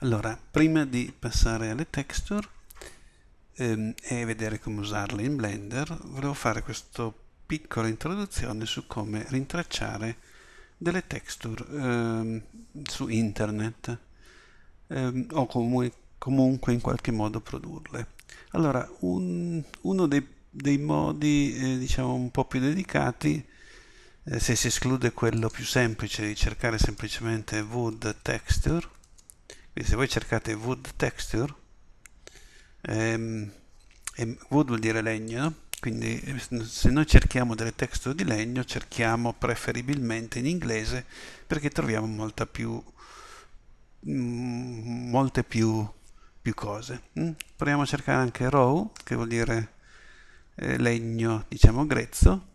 Allora, prima di passare alle texture ehm, e vedere come usarle in Blender, volevo fare questa piccola introduzione su come rintracciare delle texture ehm, su internet ehm, o comu comunque in qualche modo produrle. Allora, un, uno dei, dei modi eh, diciamo un po' più dedicati eh, se si esclude quello più semplice di cercare semplicemente wood texture quindi se voi cercate wood texture, ehm, wood vuol dire legno, no? quindi eh, se noi cerchiamo delle texture di legno cerchiamo preferibilmente in inglese perché troviamo più, mm, molte più, più cose mm? proviamo a cercare anche row che vuol dire eh, legno diciamo grezzo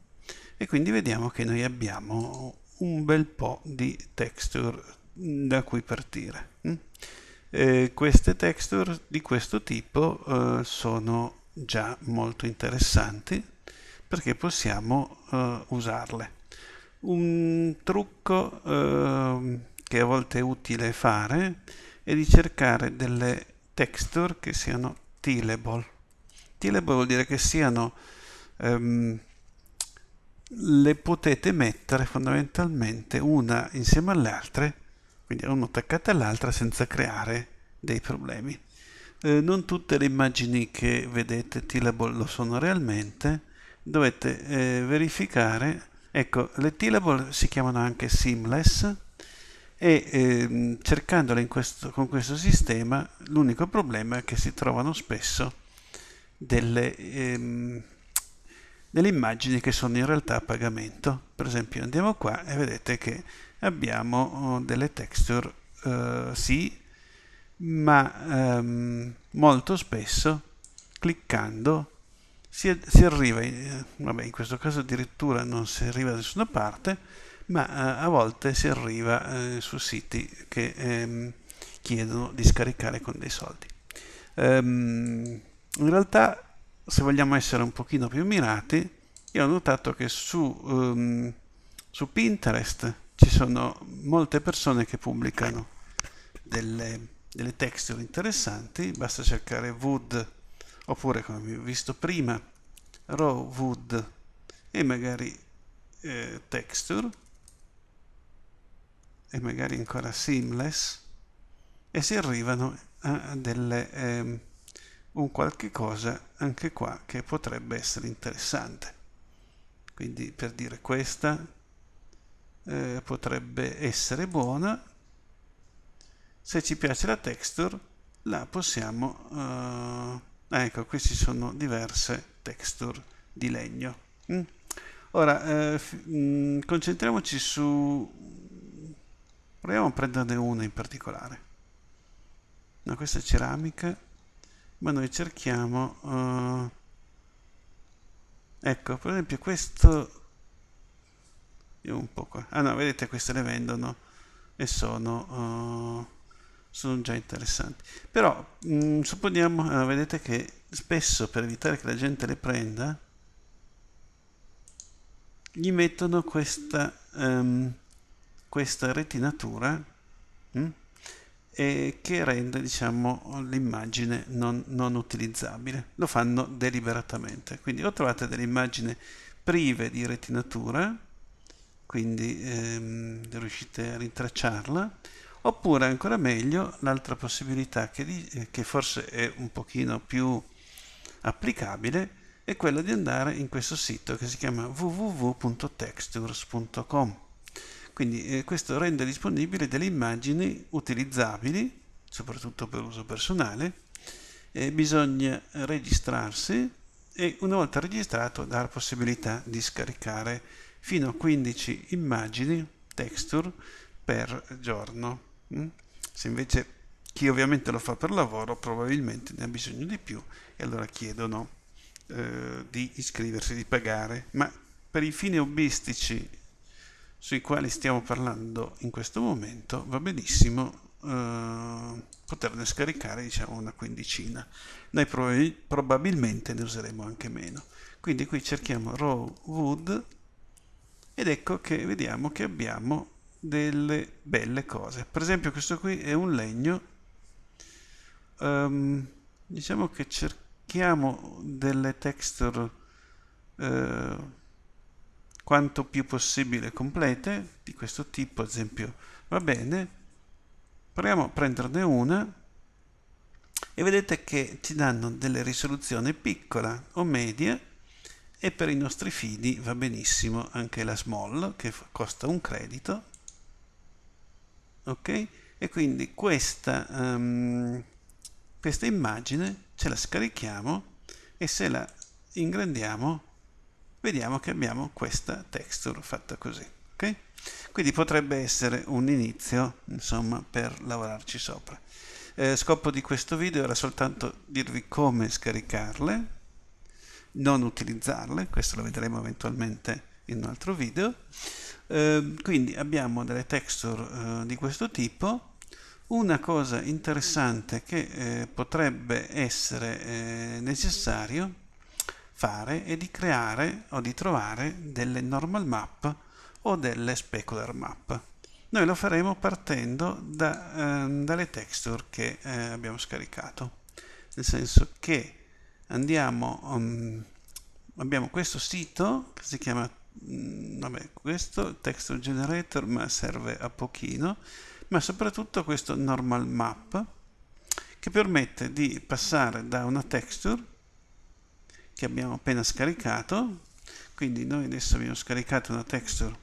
e quindi vediamo che noi abbiamo un bel po' di texture da cui partire. Eh, queste texture di questo tipo eh, sono già molto interessanti perché possiamo eh, usarle. Un trucco ehm, che a volte è utile fare è di cercare delle texture che siano tillable. Tillable vuol dire che siano ehm, le potete mettere fondamentalmente una insieme alle altre quindi erano attaccate all'altra senza creare dei problemi. Eh, non tutte le immagini che vedete tillable lo sono realmente, dovete eh, verificare, ecco le tillable si chiamano anche seamless e eh, cercandole questo, con questo sistema l'unico problema è che si trovano spesso delle, ehm, delle immagini che sono in realtà a pagamento. Per esempio andiamo qua e vedete che abbiamo oh, delle texture eh, sì, ma ehm, molto spesso cliccando si, si arriva, eh, vabbè in questo caso addirittura non si arriva da nessuna parte, ma eh, a volte si arriva eh, su siti che ehm, chiedono di scaricare con dei soldi. Ehm, in realtà se vogliamo essere un pochino più mirati, io ho notato che su, ehm, su Pinterest ci sono molte persone che pubblicano delle, delle texture interessanti, basta cercare Wood oppure come vi ho visto prima Raw Wood e magari eh, Texture e magari ancora Seamless e si arrivano a delle, eh, un qualche cosa anche qua che potrebbe essere interessante quindi per dire questa eh, potrebbe essere buona se ci piace la texture la possiamo eh, ecco questi sono diverse texture di legno mm. ora eh, mh, mm, concentriamoci su proviamo a prenderne una in particolare no, questa è ceramica ma noi cerchiamo eh, ecco per esempio questo Vediamo un po' qua. Ah no, vedete queste le vendono e sono, uh, sono già interessanti. Però mh, mm, supponiamo, uh, vedete che spesso per evitare che la gente le prenda, gli mettono questa, um, questa retinatura mh, mm, e che rende diciamo, l'immagine non, non utilizzabile. Lo fanno deliberatamente. Quindi o trovate delle immagini prive di retinatura, quindi ehm, riuscite a rintracciarla oppure ancora meglio l'altra possibilità che, eh, che, forse è un pochino più applicabile è quella di andare in questo sito che si chiama www.textures.com quindi eh, questo rende disponibili delle immagini utilizzabili soprattutto per uso personale eh, bisogna registrarsi e una volta registrato dà la possibilità di scaricare fino a 15 immagini, texture, per giorno. Mm? Se invece chi ovviamente lo fa per lavoro probabilmente ne ha bisogno di più e allora chiedono eh, di iscriversi, di pagare, ma per i fini hobbistici sui quali stiamo parlando in questo momento va benissimo eh, poterne scaricare diciamo una quindicina noi prob probabilmente ne useremo anche meno quindi qui cerchiamo raw wood ed ecco che vediamo che abbiamo delle belle cose per esempio questo qui è un legno um, diciamo che cerchiamo delle texture uh, quanto più possibile complete di questo tipo ad esempio va bene proviamo a prenderne una e vedete che ci danno delle risoluzioni piccola o media e per i nostri fidi va benissimo anche la small che costa un credito ok e quindi questa, um, questa immagine ce la scarichiamo e se la ingrandiamo vediamo che abbiamo questa texture fatta così ok quindi potrebbe essere un inizio insomma per lavorarci sopra eh, scopo di questo video era soltanto dirvi come scaricarle non utilizzarle, questo lo vedremo eventualmente in un altro video. Eh, quindi abbiamo delle texture eh, di questo tipo. Una cosa interessante che eh, potrebbe essere eh, necessario fare è di creare o di trovare delle normal map o delle specular map. Noi lo faremo partendo da, ehm, dalle texture che eh, abbiamo scaricato, nel senso che andiamo, um, abbiamo questo sito che si chiama, mh, mm, vabbè, questo text generator ma serve a pochino, ma soprattutto questo normal map che permette di passare da una texture che abbiamo appena scaricato, quindi noi adesso abbiamo scaricato una texture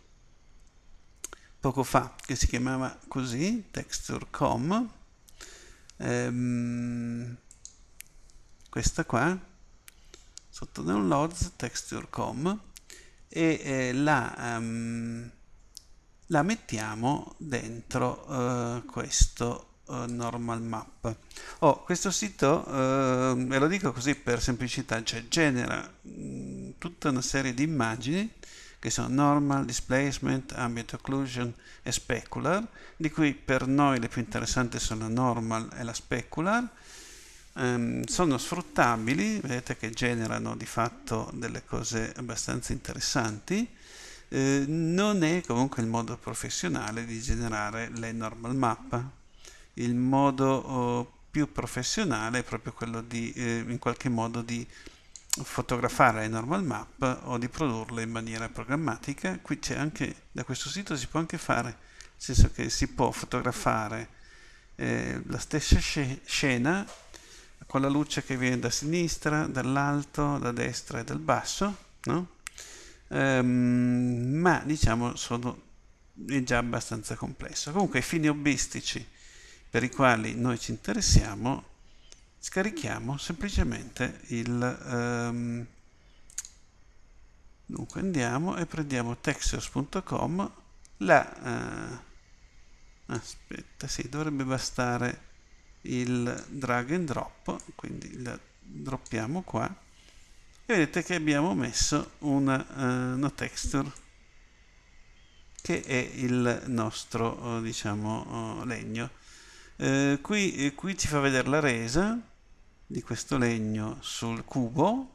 poco fa che si chiamava così, texture.com, ehm, questa qua, sotto downloads, texture.com, e eh, la, um, la, mettiamo dentro uh, questo uh, normal map oh, questo sito uh, ehm, ve lo dico così per semplicità cioè genera mh, mm, tutta una serie di immagini che sono normal, displacement, ambient occlusion e specular di cui per noi le più interessanti sono la normal e la specular ehm, sono sfruttabili, vedete che generano di fatto delle cose abbastanza interessanti, eh, non è comunque il modo professionale di generare le normal map. Il modo oh, più professionale è proprio quello di, eh, in qualche modo, di fotografare le normal map o di produrle in maniera programmatica. Qui c'è anche, da questo sito si può anche fare, nel senso che si può fotografare eh, la stessa scena con la luce che viene da sinistra, dall'alto, da destra e dal basso, no? ehm, ma diciamo sono, è già abbastanza complesso. Comunque i fini hobbistici per i quali noi ci interessiamo, scarichiamo semplicemente il... Ehm, Dunque andiamo e prendiamo texos.com la... Uh, aspetta, sì, dovrebbe bastare il drag and drop, quindi la droppiamo qua e vedete che abbiamo messo una, eh, una texture che è il nostro eh, diciamo uh, legno. Qui, qui ci fa vedere la resa di questo legno sul cubo.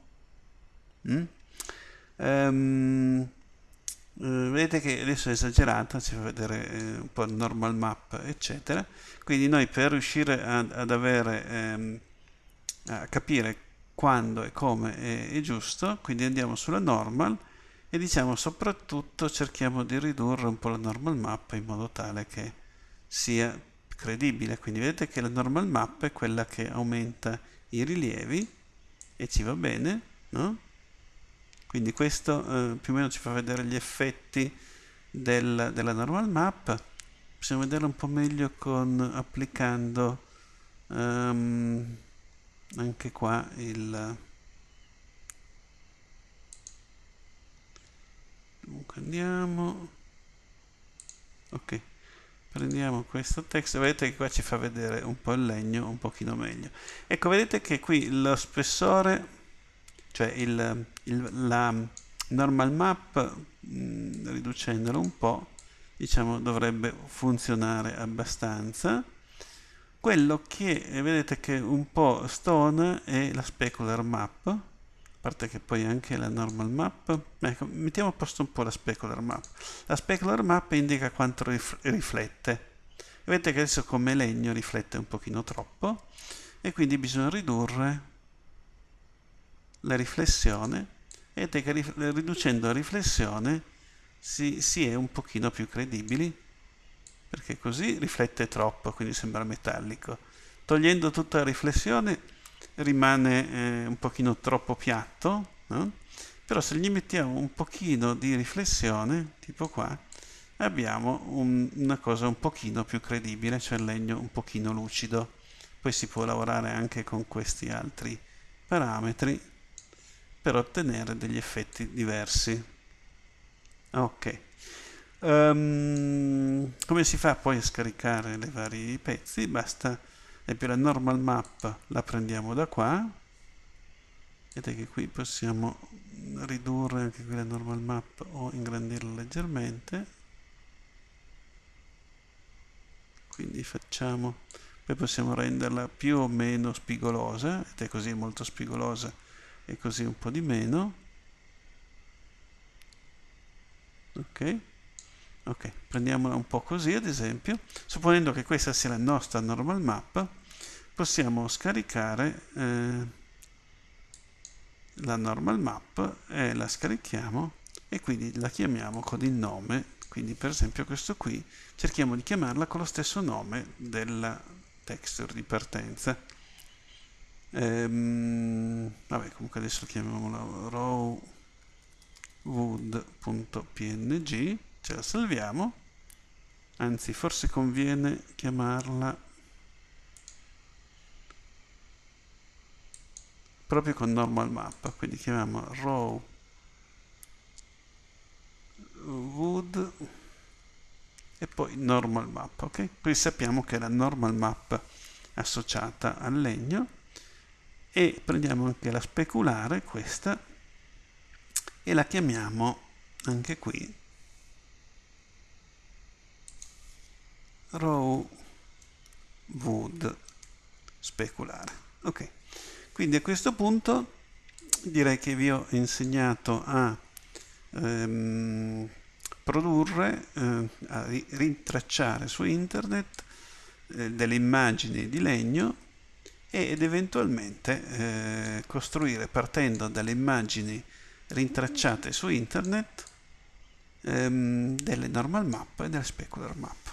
Mm? Um, eh, vedete che adesso è esagerata ci fa vedere eh, un po' normal map eccetera quindi noi per riuscire ad, ad avere ehm, a capire quando e come è, è, giusto quindi andiamo sulla normal e diciamo soprattutto cerchiamo di ridurre un po' la normal map in modo tale che sia credibile quindi vedete che la normal map è quella che aumenta i rilievi e ci va bene no? quindi questo eh, più o meno ci fa vedere gli effetti del, della normal map possiamo vedere un po' meglio con, applicando um, anche qua il dunque andiamo ok prendiamo questo testo vedete che qua ci fa vedere un po' il legno un pochino meglio ecco vedete che qui lo spessore cioè il, il, la normal map mh, mm, riducendolo un po' diciamo dovrebbe funzionare abbastanza quello che eh, vedete che un po' stone è la specular map a parte che poi anche la normal map ecco, mettiamo a posto un po' la specular map la specular map indica quanto rif riflette vedete che adesso come legno riflette un pochino troppo e quindi bisogna ridurre la riflessione ed è che riducendo la riflessione si, si, è un pochino più credibili perché così riflette troppo, quindi sembra metallico. Togliendo tutta la riflessione rimane eh, un pochino troppo piatto, no? però se gli mettiamo un pochino di riflessione, tipo qua, abbiamo un, una cosa un pochino più credibile, cioè il legno un pochino lucido. Poi si può lavorare anche con questi altri parametri per ottenere degli effetti diversi. Ok. Um, come si fa poi a scaricare le vari pezzi? Basta, esempio la normal map la prendiamo da qua, vedete che qui possiamo ridurre anche qui la normal map o ingrandirla leggermente, quindi facciamo, poi possiamo renderla più o meno spigolosa, ed è così molto spigolosa, e così un po' di meno ok ok prendiamola un po' così ad esempio supponendo che questa sia la nostra normal map possiamo scaricare eh, la normal map e la scarichiamo e quindi la chiamiamo con il nome quindi per esempio questo qui cerchiamo di chiamarla con lo stesso nome della texture di partenza ehm, vabbè comunque adesso chiamiamola rowwood.png ce la salviamo anzi forse conviene chiamarla proprio con normal map quindi chiamiamo row wood e poi normal map ok qui sappiamo che è la normal map associata al legno e prendiamo anche la speculare, questa, e la chiamiamo anche qui row wood speculare. Ok, quindi a questo punto direi che vi ho insegnato a ehm, produrre, eh, a rintracciare su internet eh, delle immagini di legno ed eventualmente eh, costruire partendo dalle immagini rintracciate su internet ehm, delle normal map e delle specular map.